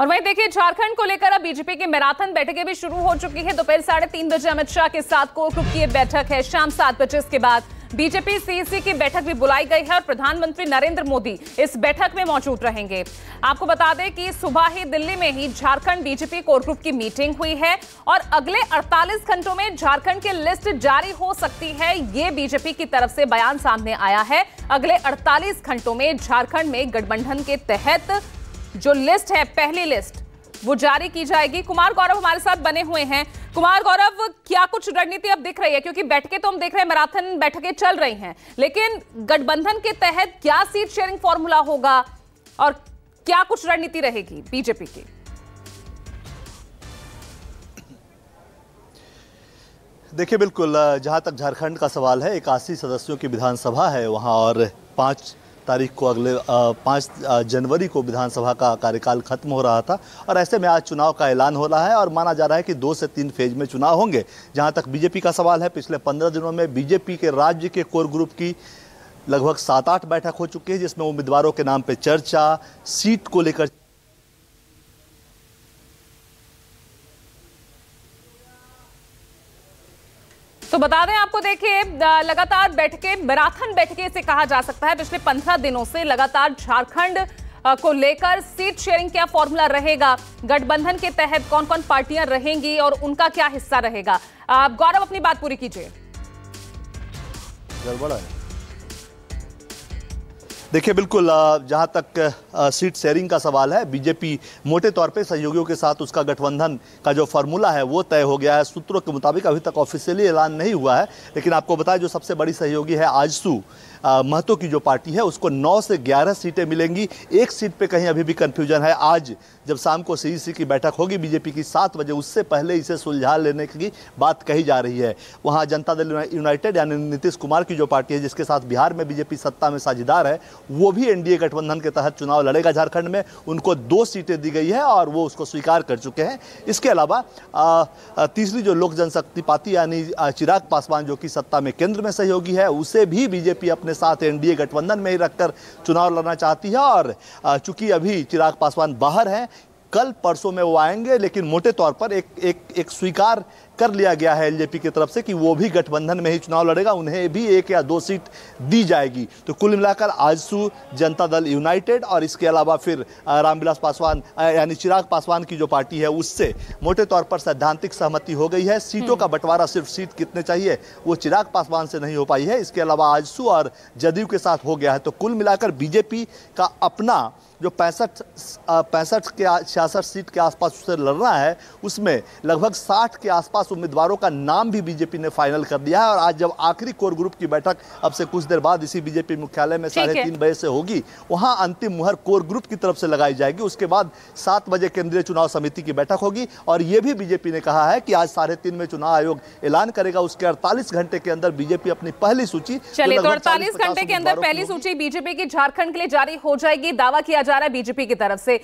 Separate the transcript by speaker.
Speaker 1: और वहीं देखिए झारखंड को लेकर अब बीजेपी की मैराथन बैठकें भी शुरू हो चुकी है दोपहर साढ़े तीन बजे अमित शाह के साथ कोर ग्रुप की बैठक है शाम सात बजे इसके बाद बीजेपी सीसी की बैठक भी बुलाई गई है और प्रधानमंत्री नरेंद्र मोदी इस बैठक में मौजूद रहेंगे आपको बता दें कि सुबह ही दिल्ली में ही झारखंड बीजेपी कोर ग्रुप की मीटिंग हुई है और अगले 48 घंटों में झारखंड की लिस्ट जारी हो सकती है ये बीजेपी की तरफ से बयान सामने आया है अगले 48 घंटों में झारखंड में गठबंधन के तहत जो लिस्ट है पहली लिस्ट वो जारी की जाएगी कुमार गौरव हमारे साथ बने हुए हैं कुमार गौरव क्या कुछ रणनीति अब दिख रही है क्योंकि बैठकें तो हम देख रहे हैं मैराथन बैठकें चल रही हैं लेकिन गठबंधन के तहत क्या सीट शेयरिंग फॉर्मूला होगा और क्या कुछ रणनीति रहेगी बीजेपी की
Speaker 2: देखिए बिल्कुल जहां तक झारखंड का सवाल है इक्यासी सदस्यों की विधानसभा है वहां और पांच तारीख को अगले पाँच जनवरी को विधानसभा का कार्यकाल खत्म हो रहा था और ऐसे में आज चुनाव का ऐलान हो रहा है और माना जा रहा है कि दो से तीन फेज में चुनाव होंगे जहां तक बीजेपी का सवाल है पिछले पंद्रह दिनों में बीजेपी के राज्य के कोर ग्रुप की लगभग सात आठ बैठक हो चुकी है जिसमें उम्मीदवारों के नाम पर चर्चा सीट को लेकर
Speaker 1: तो बता दें आपको देखिए लगातार बैठकें मैराथन बैठकें से कहा जा सकता है पिछले पंद्रह दिनों से लगातार झारखंड को लेकर सीट शेयरिंग क्या फॉर्मूला रहेगा गठबंधन के तहत कौन कौन पार्टियां रहेंगी और उनका क्या हिस्सा रहेगा आप गौरव अपनी बात पूरी कीजिए
Speaker 2: गड़बड़ा है देखिए बिल्कुल जहाँ तक सीट शेयरिंग का सवाल है बीजेपी मोटे तौर पे सहयोगियों के साथ उसका गठबंधन का जो फार्मूला है वो तय हो गया है सूत्रों के मुताबिक अभी तक ऑफिशियली ऐलान नहीं हुआ है लेकिन आपको बताया जो सबसे बड़ी सहयोगी है आजसू महतो की जो पार्टी है उसको 9 से 11 सीटें मिलेंगी एक सीट पे कहीं अभी भी कन्फ्यूजन है आज जब शाम को सीईसी की बैठक होगी बीजेपी की सात बजे उससे पहले इसे सुलझा लेने की बात कही जा रही है वहाँ जनता दल यूनाइटेड यानी नीतीश कुमार की जो पार्टी है जिसके साथ बिहार में बीजेपी सत्ता में साझेदार है वो भी एनडीए गठबंधन के तहत चुनाव लड़ेगा झारखंड में उनको दो सीटें दी गई है और वो उसको स्वीकार कर चुके हैं इसके अलावा तीसरी जो लोक जनशक्ति पार्टी यानी चिराग पासवान जो कि सत्ता में केंद्र में सहयोगी है उसे भी बीजेपी अपने साथ एनडीए गठबंधन में ही रखकर चुनाव लड़ना चाहती है और चूंकि अभी चिराग पासवान बाहर हैं कल परसों में वो आएंगे लेकिन मोटे तौर पर एक एक एक स्वीकार कर लिया गया है एलजेपी की तरफ से कि वो भी गठबंधन में ही चुनाव लड़ेगा उन्हें भी एक या दो सीट दी जाएगी तो कुल मिलाकर आजसू जनता दल यूनाइटेड और इसके अलावा फिर रामविलास पासवान यानी चिराग पासवान की जो पार्टी है उससे मोटे तौर पर सैद्धांतिक सहमति हो गई है सीटों का हम्म। बंटवारा सिर्फ सीट कितने चाहिए वो चिराग पासवान से नहीं हो पाई है इसके अलावा आजसू और जदयू के साथ हो गया है तो कुल मिलाकर बीजेपी का अपना जो पैंसठ पैंसठ के छियासठ सीट के आसपास उसे लड़ रहा है उसमें लगभग साठ के आसपास दस उम्मीदवारों का नाम भी बीजेपी ने फाइनल कर दिया है और आज जब आखिरी कोर ग्रुप की बैठक अब से कुछ देर बाद इसी बीजेपी मुख्यालय में साढ़े तीन बजे से होगी वहां अंतिम मुहर कोर ग्रुप की तरफ से लगाई जाएगी उसके बाद सात बजे केंद्रीय चुनाव समिति की बैठक होगी और यह भी बीजेपी ने कहा है कि आज साढ़े तीन में चुनाव आयोग ऐलान करेगा उसके अड़तालीस घंटे के अंदर बीजेपी अपनी पहली सूची तो अड़तालीस घंटे के अंदर पहली
Speaker 1: सूची बीजेपी की झारखंड के लिए जारी हो जाएगी दावा किया जा रहा है बीजेपी की तरफ से